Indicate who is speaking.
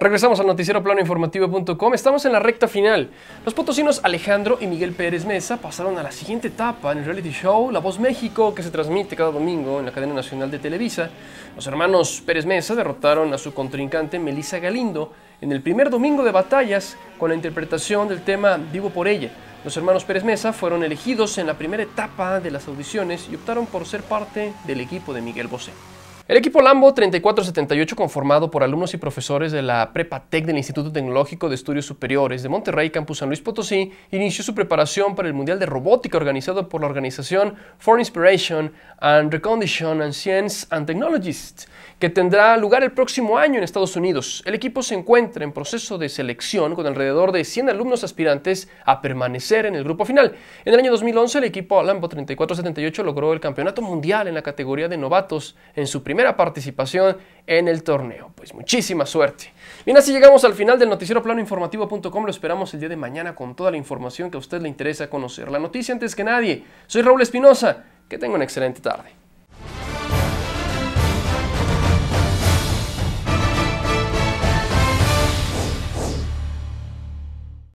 Speaker 1: Regresamos al noticiero planoinformativo.com. Estamos en la recta final. Los potosinos Alejandro y Miguel Pérez Mesa pasaron a la siguiente etapa en el reality show La Voz México, que se transmite cada domingo en la cadena nacional de Televisa. Los hermanos Pérez Mesa derrotaron a su contrincante Melissa Galindo en el primer domingo de batallas con la interpretación del tema Vivo por ella. Los hermanos Pérez Mesa fueron elegidos en la primera etapa de las audiciones y optaron por ser parte del equipo de Miguel Bosé. El equipo Lambo 3478, conformado por alumnos y profesores de la Prepa tech del Instituto Tecnológico de Estudios Superiores de Monterrey, Campus San Luis Potosí, inició su preparación para el Mundial de Robótica organizado por la organización For Inspiration and Recondition and Science and Technologies, que tendrá lugar el próximo año en Estados Unidos. El equipo se encuentra en proceso de selección con alrededor de 100 alumnos aspirantes a permanecer en el grupo final. En el año 2011, el equipo Lambo 3478 logró el campeonato mundial en la categoría de novatos en su primera participación en el torneo. Pues muchísima suerte. Bien, así llegamos al final del noticiero planoinformativo.com. Lo esperamos el día de mañana con toda la información que a usted le interesa conocer. La noticia antes que nadie. Soy Raúl Espinosa. Que tenga una excelente tarde.